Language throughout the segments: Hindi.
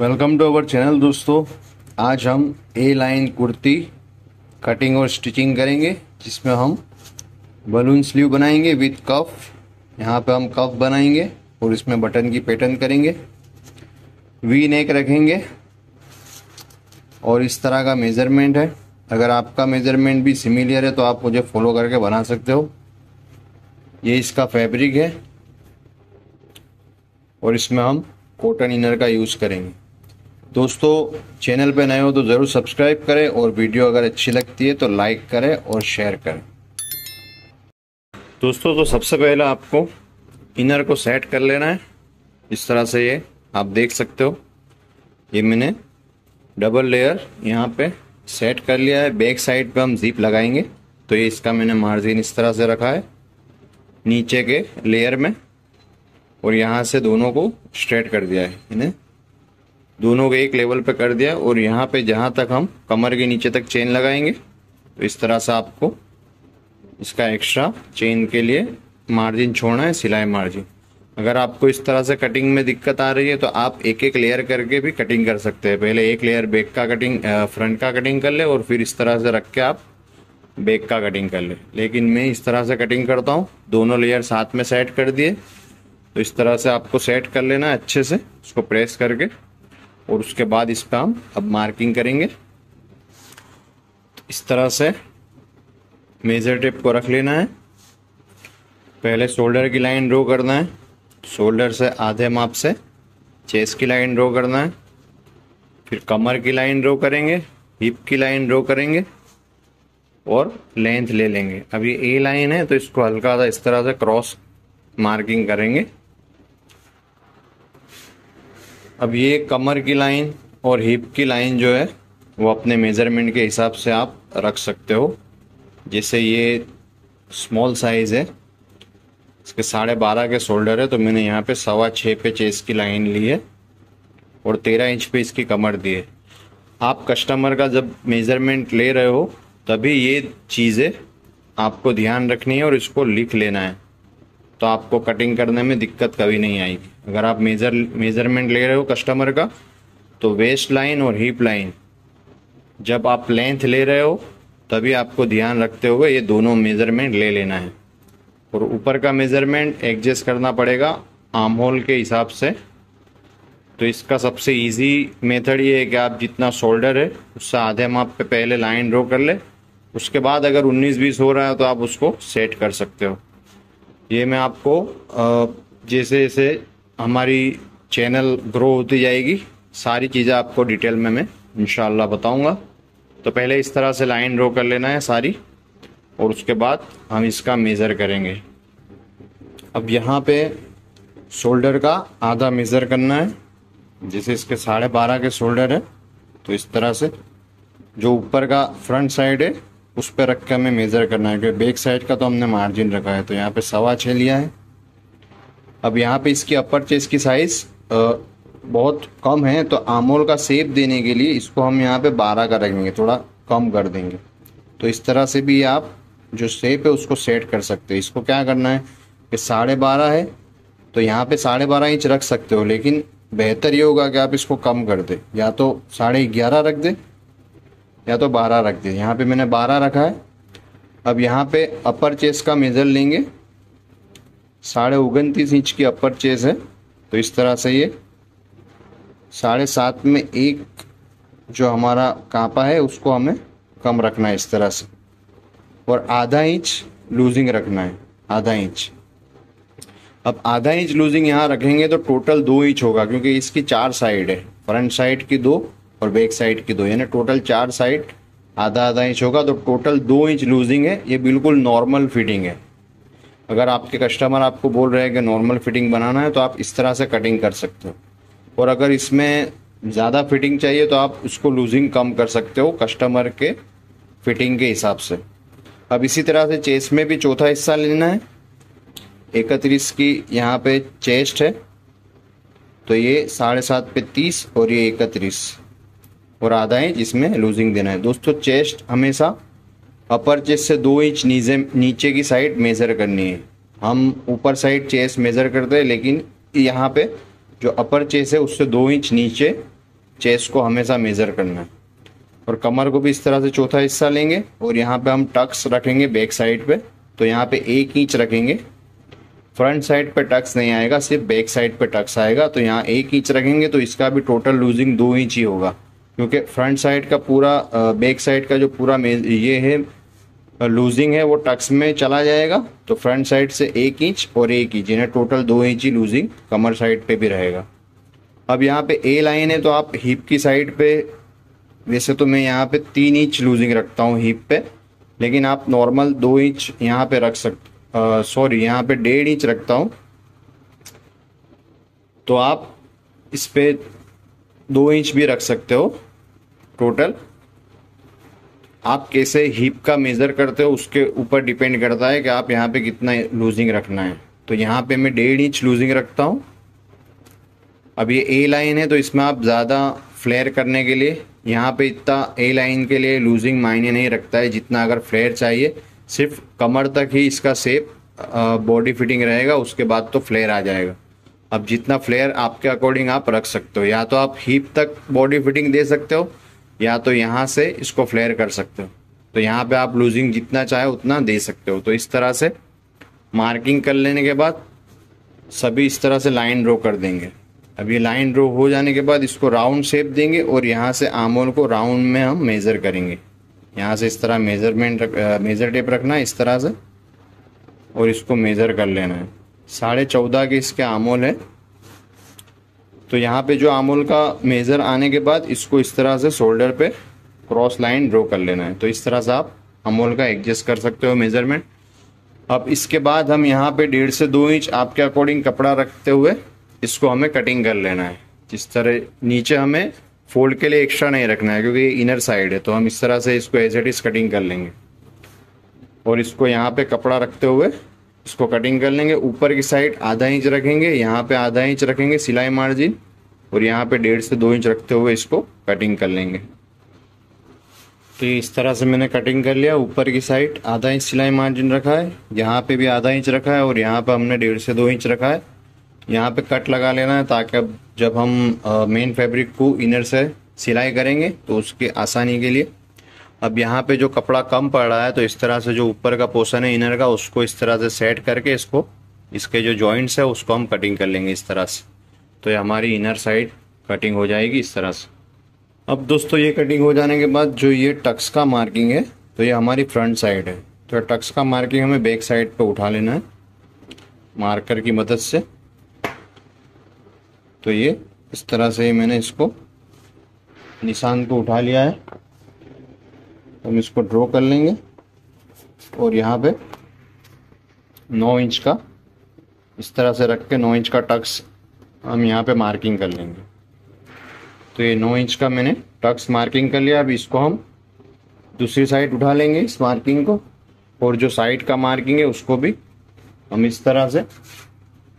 वेलकम टू अवर चैनल दोस्तों आज हम ए लाइन कुर्ती कटिंग और स्टिचिंग करेंगे जिसमें हम बलून स्लीव बनाएंगे विथ कफ यहाँ पे हम कफ बनाएंगे और इसमें बटन की पैटर्न करेंगे वी नेक रखेंगे और इस तरह का मेज़रमेंट है अगर आपका मेज़रमेंट भी सिमिलियर है तो आप मुझे फॉलो करके बना सकते हो ये इसका फैब्रिक है और इसमें हम कॉटन इनर का यूज़ करेंगे दोस्तों चैनल पर नए हो तो ज़रूर सब्सक्राइब करें और वीडियो अगर अच्छी लगती है तो लाइक करें और शेयर करें दोस्तों तो सबसे पहले आपको इनर को सेट कर लेना है इस तरह से ये आप देख सकते हो ये मैंने डबल लेयर यहाँ पे सेट कर लिया है बैक साइड पे हम जीप लगाएंगे तो ये इसका मैंने मार्जिन इस तरह से रखा है नीचे के लेयर में और यहाँ से दोनों को स्ट्रेट कर दिया है इन्हें दोनों को एक लेवल पे कर दिया और यहाँ पे जहाँ तक हम कमर के नीचे तक चेन लगाएंगे तो इस तरह से आपको इसका एक्स्ट्रा चेन के लिए मार्जिन छोड़ना है सिलाई मार्जिन अगर आपको इस तरह से कटिंग में दिक्कत आ रही है तो आप एक एक लेयर करके भी कटिंग कर सकते हैं पहले एक लेयर बैक का कटिंग फ्रंट का कटिंग कर ले और फिर इस तरह से रख के आप बैक का कटिंग कर ले लेकिन मैं इस तरह से कटिंग करता हूँ दोनों लेयर साथ में सेट कर दिए तो इस तरह से आपको सेट कर लेना अच्छे से उसको प्रेस करके और उसके बाद इस पर हम अब मार्किंग करेंगे तो इस तरह से मेज़र टेप को रख लेना है पहले शोल्डर की लाइन ड्रॉ करना है शोल्डर से आधे माप से चेस्ट की लाइन ड्रॉ करना है फिर कमर की लाइन ड्रॉ करेंगे हिप की लाइन ड्रॉ करेंगे और लेंथ ले लेंगे अब ये ए लाइन है तो इसको हल्का सा इस तरह से क्रॉस मार्किंग करेंगे अब ये कमर की लाइन और हिप की लाइन जो है वो अपने मेज़रमेंट के हिसाब से आप रख सकते हो जैसे ये स्मॉल साइज़ है इसके साढ़े बारह के शोल्डर है तो मैंने यहाँ पे सवा छः पे चेस की लाइन ली है और तेरह इंच पे इसकी कमर दी है आप कस्टमर का जब मेज़रमेंट ले रहे हो तभी ये चीज़ें आपको ध्यान रखनी है और इसको लिख लेना है तो आपको कटिंग करने में दिक्कत कभी नहीं आएगी अगर आप मेजर मेजरमेंट ले रहे हो कस्टमर का तो वेस्ट लाइन और हिप लाइन जब आप लेंथ ले रहे हो तभी आपको ध्यान रखते हुए ये दोनों मेजरमेंट ले लेना है और ऊपर का मेजरमेंट एडजस्ट करना पड़ेगा आम होल के हिसाब से तो इसका सबसे इजी मेथड ये है कि आप जितना शोल्डर है उससे आधे माप पे पहले लाइन ड्रॉ कर ले उसके बाद अगर 19-20 हो रहा है तो आप उसको सेट कर सकते हो ये मैं आपको जैसे जैसे हमारी चैनल ग्रो होती जाएगी सारी चीज़ें आपको डिटेल में मैं इन बताऊँगा तो पहले इस तरह से लाइन ड्रॉ कर लेना है सारी और उसके बाद हम इसका मेज़र करेंगे अब यहाँ पे शोल्डर का आधा मेज़र करना है जैसे इसके साढ़े बारह के शोल्डर है तो इस तरह से जो ऊपर का फ्रंट साइड है उस पर रख कर हमें मेज़र करना है क्योंकि बैक साइड का तो हमने मार्जिन रखा है तो यहाँ पे सवा छः लिया है अब यहाँ पे इसकी अपर चेस्ट की साइज बहुत कम है तो आमोल का सेप देने के लिए इसको हम यहाँ पे 12 का रखेंगे थोड़ा कम कर देंगे तो इस तरह से भी आप जो सेप है उसको सेट कर सकते हो इसको क्या करना है कि साढ़े बारह है तो यहाँ पे साढ़े बारह इंच रख सकते हो लेकिन बेहतर ये होगा कि आप इसको कम कर दे या तो साढ़े ग्यारह रख दे या तो बारह रख दे यहाँ पे मैंने बारह रखा है अब यहाँ पे अपर चेस्ट का मेज़र लेंगे साढ़े उगनतीस इंच की अपर चेस है तो इस तरह से ये साढ़े सात में एक जो हमारा कांपा है उसको हमें कम रखना है इस तरह से और आधा इंच लूजिंग रखना है आधा इंच अब आधा इंच लूजिंग यहाँ रखेंगे तो टोटल दो इंच होगा क्योंकि इसकी चार साइड है फ्रंट साइड की दो और बैक साइड की दो यानी टोटल चार साइड आधा आधा इंच होगा तो टोटल दो इंच लूजिंग है ये बिल्कुल नॉर्मल फिटिंग है अगर आपके कस्टमर आपको बोल रहे हैं कि नॉर्मल फिटिंग बनाना है तो आप इस तरह से कटिंग कर सकते हो और अगर इसमें ज़्यादा फिटिंग चाहिए तो आप उसको लूजिंग कम कर सकते हो कस्टमर के फिटिंग के हिसाब से अब इसी तरह से चेस्ट में भी चौथा हिस्सा लेना है इकतीस की यहाँ पे चेस्ट है तो ये साढ़े सात पे तीस और ये इकतीस और आधा इंच इसमें लूजिंग देना है दोस्तों चेस्ट हमेशा अपर चेस्ट से दो इंच नीचे नीचे की साइड मेज़र करनी है हम ऊपर साइड चेस्ट मेज़र करते हैं लेकिन यहाँ पे जो अपर चेस्ट है उससे दो इंच नीचे चेस्ट को हमेशा मेज़र करना है और कमर को भी इस तरह से चौथा हिस्सा लेंगे और यहाँ पे हम टक्स रखेंगे बैक साइड पे तो यहाँ पे एक इंच रखेंगे फ्रंट साइड पे टक्स नहीं आएगा सिर्फ बैक साइड पे टक्स आएगा तो यहाँ एक इंच रखेंगे तो इसका भी टोटल लूजिंग दो इंच ही होगा क्योंकि फ्रंट साइड का पूरा बैक साइड का जो पूरा ये है लूजिंग है वो टक्स में चला जाएगा तो फ्रंट साइड से एक इंच और एक इंच यानी टोटल दो इंच ही लूजिंग कमर साइड पे भी रहेगा अब यहाँ पे ए लाइन है तो आप हिप की साइड पे वैसे तो मैं यहाँ पे तीन इंच लूजिंग रखता हूँ हिप पे लेकिन आप नॉर्मल दो इंच यहाँ पे रख सकते सॉरी यहाँ पे डेढ़ इंच रखता हूँ तो आप इस पर दो इंच भी रख सकते हो टोटल आप कैसे हिप का मेज़र करते हो उसके ऊपर डिपेंड करता है कि आप यहाँ पे कितना लूजिंग रखना है तो यहाँ पे मैं डेढ़ इंच लूजिंग रखता हूँ अब ये ए लाइन है तो इसमें आप ज़्यादा फ्लेयर करने के लिए यहाँ पे इतना ए लाइन के लिए लूजिंग मायने नहीं रखता है जितना अगर फ्लेयर चाहिए सिर्फ कमर तक ही इसका सेप बॉडी फिटिंग रहेगा उसके बाद तो फ्लेयर आ जाएगा अब जितना फ्लेयर आपके अकॉर्डिंग आप रख सकते हो या तो आप हीप तक बॉडी फिटिंग दे सकते हो या तो यहाँ से इसको फ्लेयर कर सकते हो तो यहाँ पे आप लूजिंग जितना चाहे उतना दे सकते हो तो इस तरह से मार्किंग कर लेने के बाद सभी इस तरह से लाइन ड्रो कर देंगे अब ये लाइन ड्रो हो जाने के बाद इसको राउंड शेप देंगे और यहाँ से आमोल को राउंड में हम मेज़र करेंगे यहाँ से इस तरह मेजरमेंट रख मेज़र टेप रखना है इस तरह से और इसको मेज़र कर लेना है साढ़े चौदह के इसके आमोल है तो यहाँ पे जो आमोल का मेज़र आने के बाद इसको इस तरह से शोल्डर पे क्रॉस लाइन ड्रॉ कर लेना है तो इस तरह से आप अमोल का एडजस्ट कर सकते हो मेज़रमेंट अब इसके बाद हम यहाँ पे डेढ़ से दो इंच आपके अकॉर्डिंग कपड़ा रखते हुए इसको हमें कटिंग कर लेना है जिस तरह नीचे हमें फोल्ड के लिए एक्स्ट्रा नहीं रखना है क्योंकि इनर साइड है तो हम इस तरह से इसको एज एट इज़ कटिंग कर लेंगे और इसको यहाँ पे कपड़ा रखते हुए इसको कटिंग कर लेंगे ऊपर की साइड आधा इंच रखेंगे यहाँ पे आधा इंच रखेंगे सिलाई मार्जिन और यहाँ पे डेढ़ से दो इंच रखते हुए इसको कटिंग कर लेंगे तो इस तरह से मैंने कटिंग कर लिया ऊपर की साइड आधा इंच सिलाई मार्जिन रखा है यहाँ पे भी आधा इंच रखा है और यहाँ पे हमने डेढ़ से दो इंच रखा है यहाँ पे कट लगा लेना है ताकि अब जब हम मेन फैब्रिक को इनर से सिलाई करेंगे तो उसके आसानी के लिए अब यहाँ पे जो कपड़ा कम पड़ रहा है तो इस तरह से जो ऊपर का पोर्सन है इनर का उसको इस तरह से सेट करके इसको इसके जो जॉइंट्स है उसको हम कटिंग कर लेंगे इस तरह से तो ये हमारी इनर साइड कटिंग हो जाएगी इस तरह से अब दोस्तों ये कटिंग हो जाने के बाद जो ये टक्स का मार्किंग है तो ये हमारी फ्रंट साइड है तो टक्स का मार्किंग हमें बैक साइड पर उठा लेना है मार्कर की मदद से तो ये इस तरह से मैंने इसको निशान को उठा लिया है हम इसको ड्रॉ कर लेंगे और यहाँ पे 9 इंच का इस तरह से रख के 9 इंच का टक्स हम यहाँ पे मार्किंग कर लेंगे तो ये 9 इंच का मैंने टक्स मार्किंग कर लिया अब इसको हम दूसरी साइड उठा लेंगे इस मार्किंग को और जो साइड का मार्किंग है उसको भी हम इस तरह से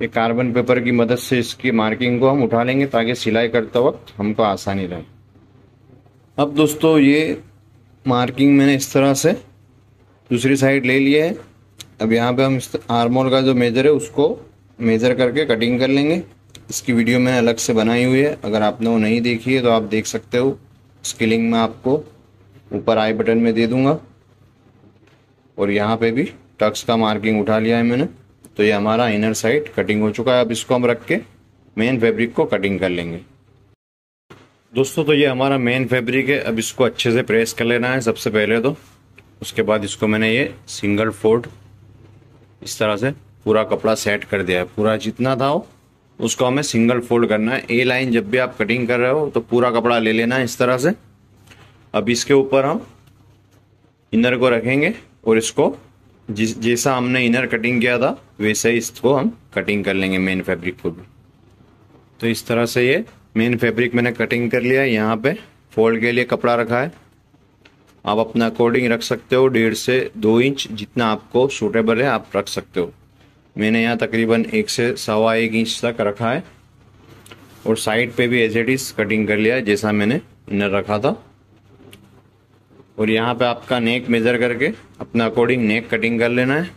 ये कार्बन पेपर की मदद से इसकी मार्किंग को हम उठा लेंगे ताकि सिलाई करते वक्त हमको आसानी रहे अब दोस्तों ये मार्किंग मैंने इस तरह से दूसरी साइड ले लिया है अब यहाँ पे हम आर्मोल का जो मेजर है उसको मेजर करके कटिंग कर लेंगे इसकी वीडियो मैंने अलग से बनाई हुई है अगर आपने वो नहीं देखी है तो आप देख सकते हो स्किलिंग लिंक मैं आपको ऊपर आई बटन में दे दूँगा और यहाँ पे भी टक्स का मार्किंग उठा लिया है मैंने तो ये हमारा इनर साइड कटिंग हो चुका है अब इसको हम रख के मेन फैब्रिक को कटिंग कर लेंगे दोस्तों तो ये हमारा मेन फैब्रिक है अब इसको अच्छे से प्रेस कर लेना है सबसे पहले तो उसके बाद इसको मैंने ये सिंगल फोल्ड इस तरह से पूरा कपड़ा सेट कर दिया है पूरा जितना था वो उसको हमें सिंगल फोल्ड करना है ए लाइन जब भी आप कटिंग कर रहे हो तो पूरा कपड़ा ले लेना है इस तरह से अब इसके ऊपर हम इनर को रखेंगे और इसको जिस जैसा हमने इनर कटिंग किया था वैसे ही इसको हम कटिंग कर लेंगे मेन फैब्रिक को भी तो इस तरह से ये मेन फैब्रिक मैंने कटिंग कर लिया है यहाँ पे फोल्ड के लिए कपड़ा रखा है आप अपना अकॉर्डिंग रख सकते हो डेढ़ से दो इंच जितना आपको सूटेबल है आप रख सकते हो मैंने यहाँ तकरीबन एक से सवा एक इंच तक रखा है और साइड पे भी एज एट इज कटिंग कर लिया है जैसा मैंने इन्हें रखा था और यहाँ पे आपका नेक मेज़र करके अपना अकॉर्डिंग नेक कटिंग कर लेना है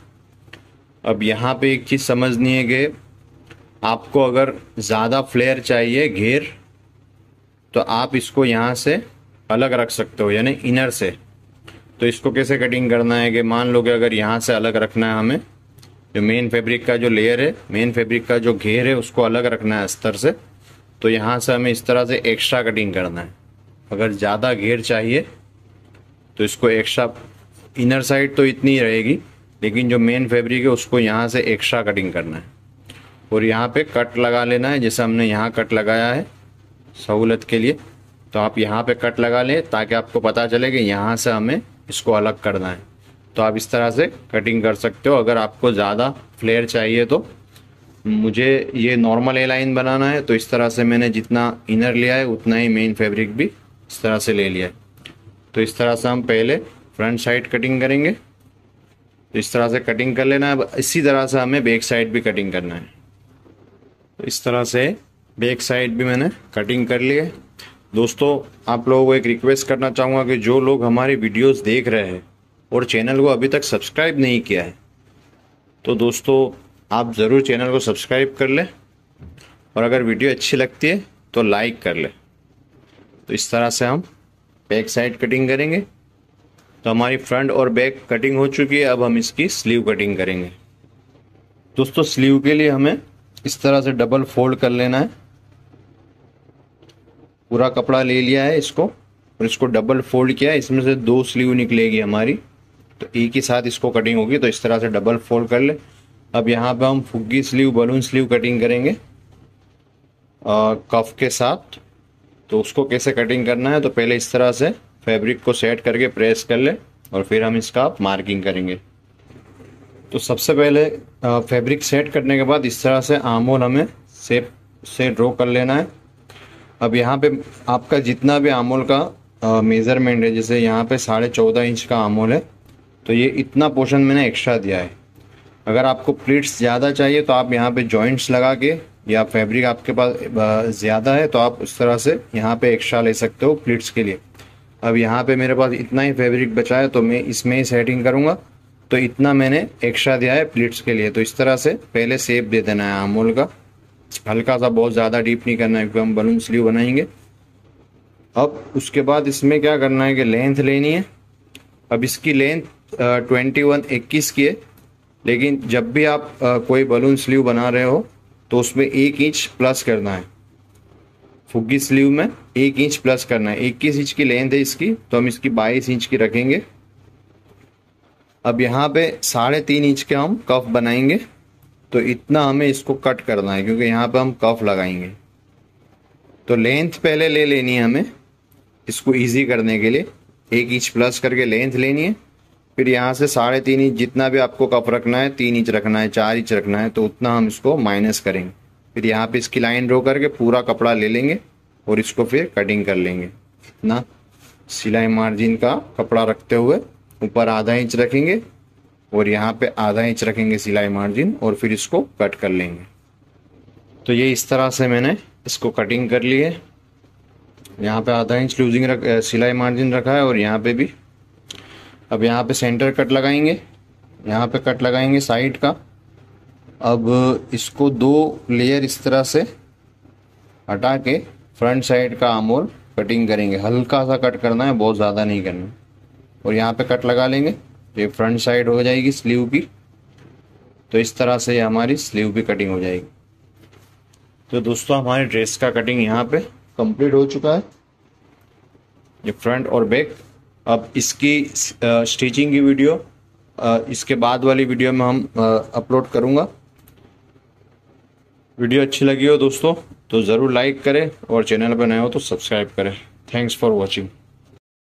अब यहाँ पे एक चीज़ समझनी है कि आपको अगर ज़्यादा फ्लेयर चाहिए घेर तो आप इसको यहाँ से अलग रख सकते हो यानी इनर से तो इसको कैसे कटिंग करना है कि मान लो कि अगर यहाँ से अलग रखना है हमें जो मेन फैब्रिक का जो लेयर है मेन फैब्रिक का जो घेर है उसको अलग रखना है अस्तर से तो यहाँ से हमें इस तरह से एक्स्ट्रा कटिंग करना है अगर ज़्यादा घेर चाहिए तो इसको एक्स्ट्रा इनर साइड तो इतनी रहेगी लेकिन जो मेन फैब्रिक है उसको यहाँ से एक्स्ट्रा कटिंग करना है और यहाँ पे कट लगा लेना है जैसे हमने यहाँ कट लगाया है सहूलत के लिए तो आप यहाँ पे कट लगा लें ताकि आपको पता चले कि यहाँ से हमें इसको अलग करना है तो आप इस तरह से कटिंग कर सकते हो अगर आपको ज़्यादा फ्लेयर चाहिए तो मुझे ये नॉर्मल ए लाइन बनाना है तो इस तरह से मैंने जितना इनर लिया है उतना ही मेन फैब्रिक भी इस तरह से ले लिया है तो इस तरह से हम पहले फ्रंट साइड कटिंग करेंगे तो इस तरह से कटिंग कर लेना है इसी तरह से हमें बैक साइड भी कटिंग करना है तो इस तरह से बैक साइड भी मैंने कटिंग कर लिए दोस्तों आप लोगों को एक रिक्वेस्ट करना चाहूँगा कि जो लोग हमारी वीडियोस देख रहे हैं और चैनल को अभी तक सब्सक्राइब नहीं किया है तो दोस्तों आप ज़रूर चैनल को सब्सक्राइब कर लें और अगर वीडियो अच्छी लगती है तो लाइक कर लें तो इस तरह से हम बैक साइड कटिंग करेंगे तो हमारी फ्रंट और बैक कटिंग हो चुकी है अब हम इसकी स्लीव कटिंग करेंगे दोस्तों स्लीव के लिए हमें इस तरह से डबल फोल्ड कर लेना है पूरा कपड़ा ले लिया है इसको और इसको डबल फोल्ड किया है इसमें से दो स्लीव निकलेगी हमारी तो एक ही साथ इसको कटिंग होगी तो इस तरह से डबल फोल्ड कर ले अब यहाँ पे हम फुग्गी स्लीव बलून स्लीव कटिंग करेंगे कफ के साथ तो उसको कैसे कटिंग करना है तो पहले इस तरह से फैब्रिक को सेट करके प्रेस कर ले और फिर हम इसका मार्किंग करेंगे तो सबसे पहले फैब्रिक सेट करने के बाद इस तरह से आमोल हमें सेप से ड्रॉ कर लेना है अब यहाँ पे आपका जितना भी आमोल का मेज़रमेंट है जैसे यहाँ पे साढ़े चौदह इंच का आमोल है तो ये इतना पोर्शन मैंने एक्स्ट्रा दिया है अगर आपको प्लीट्स ज़्यादा चाहिए तो आप यहाँ पे जॉइंट्स लगा के या फैब्रिक आपके पास ज़्यादा है तो आप उस तरह से यहाँ पे एक्स्ट्रा ले सकते हो प्लीट्स के लिए अब यहाँ पे मेरे पास इतना ही फैब्रिक बचा है तो मैं इसमें ही सेटिंग करूँगा तो इतना मैंने एक्स्ट्रा दिया है प्लेट्स के लिए तो इस तरह से पहले सेप दे देना है अमूल का हल्का सा बहुत ज़्यादा डीप नहीं करना है क्योंकि हम बलून स्लीव बनाएंगे अब उसके बाद इसमें क्या करना है कि लेंथ लेनी है अब इसकी लेंथ ट्वेंटी वन इक्कीस की है लेकिन जब भी आप आ, कोई बलून स्लीव बना रहे हो तो उसमें एक इंच प्लस करना है फुग्गी स्लीव में एक इंच प्लस करना है इक्कीस इंच की लेंथ है इसकी तो हम इसकी बाईस इंच की रखेंगे अब यहाँ पे साढ़े तीन इंच के हम कफ बनाएंगे तो इतना हमें इसको कट करना है क्योंकि यहाँ पे हम कफ लगाएंगे तो लेंथ पहले ले लेनी है हमें इसको इजी करने के लिए एक इंच प्लस करके लेंथ लेनी है फिर यहाँ से साढ़े तीन इंच जितना भी आपको कफ रखना है तीन इंच रखना है चार इंच रखना है तो उतना हम इसको माइनस करेंगे फिर यहाँ पे इसकी लाइन ड्रो करके पूरा कपड़ा ले लेंगे और इसको फिर कटिंग कर लेंगे इतना सिलाई मार्जिन का कपड़ा रखते हुए ऊपर आधा इंच रखेंगे और यहाँ पे आधा इंच रखेंगे सिलाई मार्जिन और फिर इसको कट कर लेंगे तो ये इस तरह से मैंने इसको कटिंग कर ली है यहाँ पे आधा इंच लूजिंग रख सिलाई मार्जिन रखा है और यहाँ पे भी अब यहाँ पे सेंटर कट लगाएंगे यहाँ पे कट लगाएंगे साइड का अब इसको दो लेयर इस तरह से हटा के फ्रंट साइड का आमोल कटिंग करेंगे हल्का सा कट करना है बहुत ज़्यादा नहीं करना और यहाँ पे कट लगा लेंगे तो ये फ्रंट साइड हो जाएगी स्लीव की तो इस तरह से हमारी स्लीव की कटिंग हो जाएगी तो दोस्तों हमारे ड्रेस का कटिंग यहाँ पे कंप्लीट हो चुका है ये फ्रंट और बैक अब इसकी स्टिचिंग की वीडियो आ, इसके बाद वाली वीडियो में हम अपलोड करूँगा वीडियो अच्छी लगी हो दोस्तों तो ज़रूर लाइक करें और चैनल पर नए हो तो सब्सक्राइब करें थैंक्स फॉर वॉचिंग